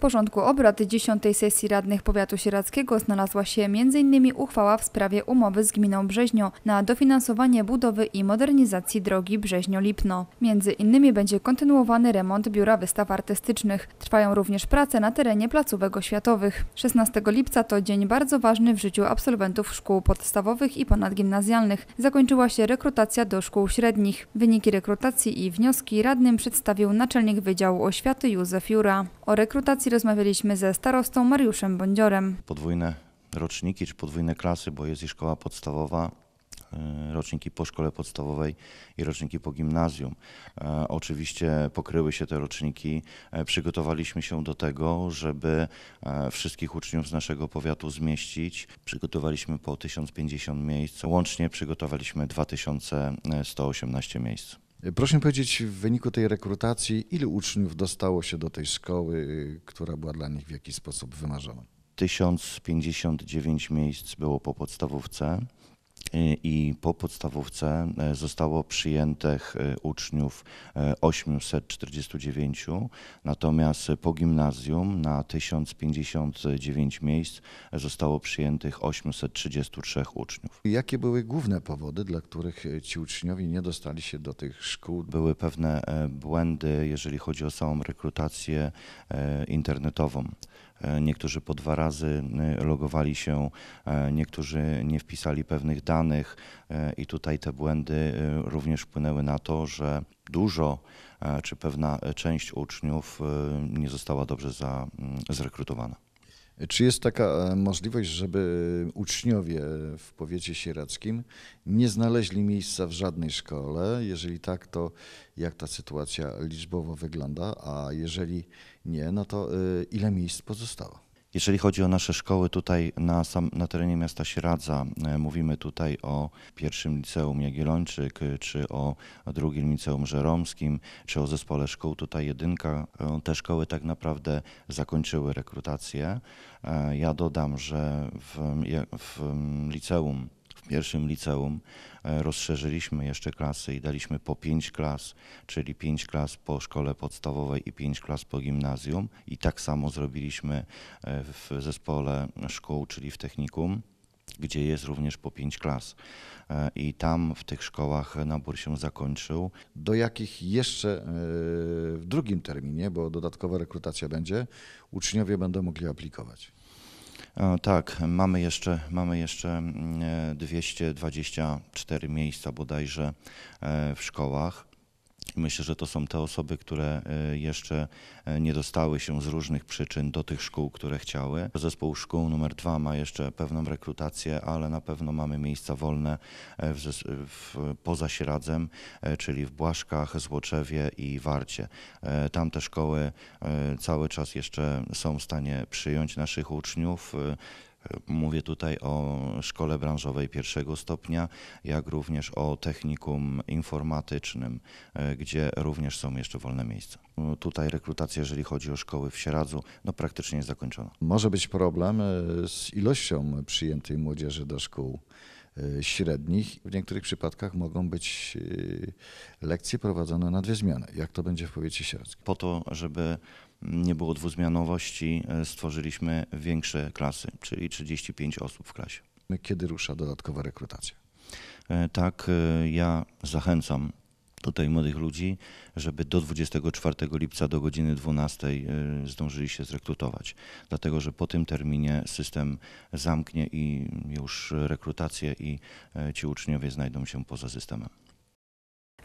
porządku obrad 10 sesji radnych powiatu sieradzkiego znalazła się m.in. uchwała w sprawie umowy z gminą Brzeźnio na dofinansowanie budowy i modernizacji drogi Brzeźnio-Lipno. Między innymi będzie kontynuowany remont biura wystaw artystycznych. Trwają również prace na terenie placówek oświatowych. 16 lipca to dzień bardzo ważny w życiu absolwentów szkół podstawowych i ponadgimnazjalnych. Zakończyła się rekrutacja do szkół średnich. Wyniki rekrutacji i wnioski radnym przedstawił naczelnik Wydziału Oświaty Józef Jura. O rekrutacji rozmawialiśmy ze starostą Mariuszem Bądziorem. Podwójne roczniki czy podwójne klasy, bo jest i szkoła podstawowa, e, roczniki po szkole podstawowej i roczniki po gimnazjum. E, oczywiście pokryły się te roczniki. E, przygotowaliśmy się do tego, żeby wszystkich uczniów z naszego powiatu zmieścić. Przygotowaliśmy po 1050 miejsc. Łącznie przygotowaliśmy 2118 miejsc. Proszę powiedzieć, w wyniku tej rekrutacji, ilu uczniów dostało się do tej szkoły, która była dla nich w jakiś sposób wymarzona? 1059 miejsc było po podstawówce. Y, i po podstawówce y, zostało przyjętych y, uczniów 849, natomiast po gimnazjum na 1059 miejsc zostało przyjętych 833 uczniów. Jakie były główne powody, dla których ci uczniowie nie dostali się do tych szkół? Były pewne e, błędy, jeżeli chodzi o samą rekrutację e, internetową. E, niektórzy po dwa razy e, logowali się, e, niektórzy nie wpisali pewnych danych i tutaj te błędy również wpłynęły na to, że dużo czy pewna część uczniów nie została dobrze za, mm, zrekrutowana. Czy jest taka e, możliwość, żeby uczniowie w powiecie sierackim nie znaleźli miejsca w żadnej szkole? Jeżeli tak, to jak ta sytuacja liczbowo wygląda? A jeżeli nie, no to e, ile miejsc pozostało? Jeżeli chodzi o nasze szkoły tutaj na, sam, na terenie miasta Sieradza, e, mówimy tutaj o pierwszym liceum Jagiellończyk, e, czy o drugim liceum Żeromskim, czy o zespole szkół tutaj jedynka. E, te szkoły tak naprawdę zakończyły rekrutację. Ja dodam, że w, w mm, liceum w pierwszym liceum e, rozszerzyliśmy jeszcze klasy i daliśmy po pięć klas, czyli pięć klas po szkole podstawowej i pięć klas po gimnazjum. I tak samo zrobiliśmy e, w zespole szkół, czyli w technikum gdzie jest również po pięć klas. E, I tam w tych szkołach nabór się zakończył. Do jakich jeszcze w drugim terminie, bo dodatkowa rekrutacja będzie, uczniowie będą mogli aplikować? E, tak, mamy jeszcze, mamy jeszcze 224 mm, e, miejsca bodajże e, w szkołach. Myślę, że to są te osoby, które e, jeszcze e, nie dostały się z różnych przyczyn do tych szkół, które chciały. Zespół szkół numer dwa ma jeszcze pewną rekrutację, ale na pewno mamy miejsca wolne e, w, w, poza Sieradzem, czyli w Błaszkach, Złoczewie i Warcie. Tamte szkoły cały czas jeszcze są w stanie przyjąć naszych uczniów. Mówię tutaj o szkole branżowej pierwszego stopnia, jak również o technikum informatycznym, e, gdzie również są jeszcze wolne miejsca. No, tutaj rekrutacja, jeżeli chodzi o szkoły w Sieradzu, no praktycznie jest zakończona. Może być problem e, z ilością przyjętej młodzieży do szkół. E, średnich. W niektórych przypadkach mogą być e, lekcje prowadzone na dwie zmiany, jak to będzie w powiecie środzkim. Po to, żeby nie było dwuzmianowości, e, stworzyliśmy większe klasy, czyli 35 osób w klasie. Kiedy rusza dodatkowa rekrutacja? Tak, ja zachęcam tutaj młodych ludzi, żeby do 24 lipca do godziny 12 y, zdążyli się zrekrutować. Dlatego, że po tym terminie system zamknie i już rekrutację i y, ci uczniowie znajdą się poza systemem.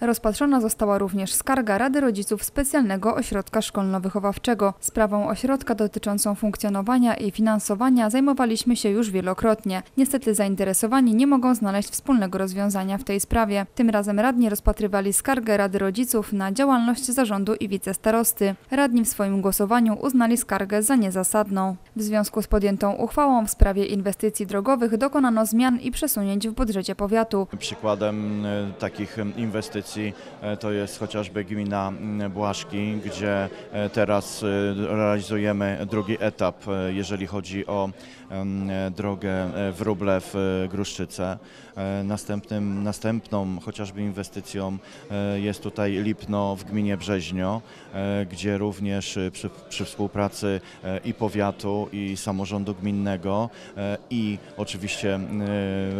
Rozpatrzona została również skarga Rady Rodziców Specjalnego Ośrodka Szkolno-Wychowawczego. Sprawą ośrodka dotyczącą funkcjonowania i finansowania zajmowaliśmy się już wielokrotnie. Niestety zainteresowani nie mogą znaleźć wspólnego rozwiązania w tej sprawie. Tym razem radni rozpatrywali skargę Rady Rodziców na działalność zarządu i wicestarosty. Radni w swoim głosowaniu uznali skargę za niezasadną. W związku z podjętą uchwałą w sprawie inwestycji drogowych dokonano zmian i przesunięć w budżecie powiatu. Przykładem e, takich inwestycji E, to jest chociażby gmina mm, Błaszki, gdzie e, teraz e, realizujemy drugi etap, jeżeli chodzi o drogę w gruszczyce Następnym, następną chociażby inwestycją jest tutaj Lipno w gminie Brzeźnio, gdzie również przy, przy współpracy i powiatu, i samorządu gminnego, i oczywiście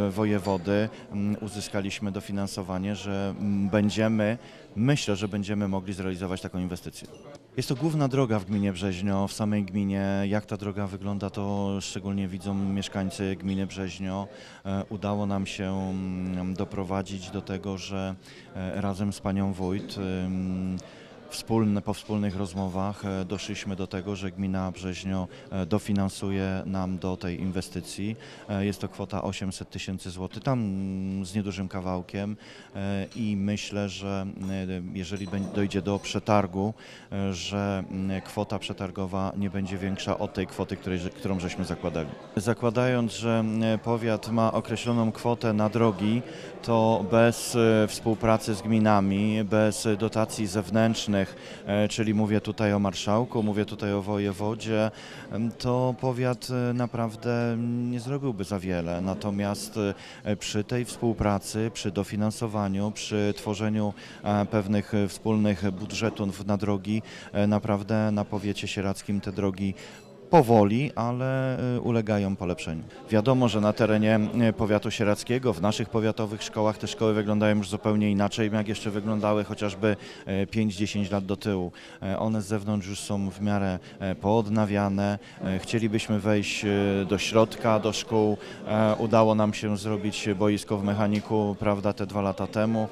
wojewody mm, uzyskaliśmy dofinansowanie, że będziemy, myślę, że będziemy mogli zrealizować taką inwestycję. Jest to główna droga w gminie Brzeźnio, w samej gminie. Jak ta droga wygląda, to szczególnie widzą mieszkańcy gminy Brzeźnio. E, udało nam się mm, doprowadzić do tego, że e, razem z panią wójt wspólne, po wspólnych rozmowach e, doszliśmy do tego, że gmina Brzeźnio e, dofinansuje nam do tej inwestycji. E, jest to kwota 800 tysięcy złotych, tam mm, z niedużym kawałkiem i myślę, że jeżeli dojdzie do przetargu, że mm, kwota przetargowa nie będzie większa od tej kwoty, której, którą żeśmy zakładali. Zakładając, że mm, powiat ma określoną kwotę na drogi, to bez współpracy z gminami, bez dotacji zewnętrznych, E, czyli mówię tutaj o marszałku, mówię tutaj o wojewodzie, to powiat e, naprawdę nie zrobiłby za wiele. Natomiast e, przy tej współpracy, przy dofinansowaniu, przy tworzeniu pewnych wspólnych budżetów na drogi, naprawdę na powiecie sieradzkim te drogi powoli, ale y, ulegają polepszeniu. Wiadomo, że na terenie y, powiatu sierackiego, w naszych powiatowych szkołach te szkoły wyglądają już zupełnie inaczej, jak jeszcze wyglądały chociażby 5-10 y, lat do tyłu. One z zewnątrz już są w miarę poodnawiane. Chcielibyśmy wejść do środka, do szkół. Udało nam się zrobić boisko w mechaniku, prawda, te dwa lata temu.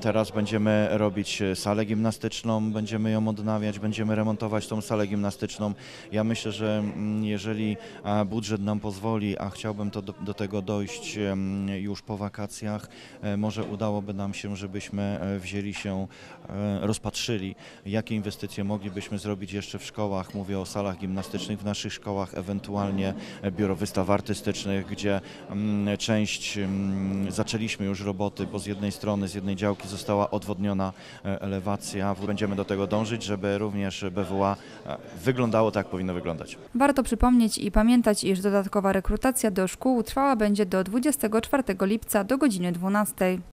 Teraz będziemy robić salę gimnastyczną, będziemy ją odnawiać, będziemy remontować tą salę gimnastyczną. Ja myślę, że jeżeli budżet nam pozwoli, a chciałbym to do, do tego dojść już po wakacjach, e, może udałoby nam się, żebyśmy e, wzięli się, e, rozpatrzyli, jakie inwestycje moglibyśmy zrobić jeszcze w szkołach. Mówię o salach gimnastycznych w naszych szkołach, ewentualnie biuro wystaw artystycznych, gdzie część zaczęliśmy już roboty, bo z jednej strony, z jednej działki została odwodniona elewacja. Będziemy do tego dążyć, żeby również BWA wyglądało tak, jak powinno wyglądać. Warto przypomnieć i pamiętać, iż dodatkowa rekrutacja do szkół trwała będzie do 24 lipca do godziny 12.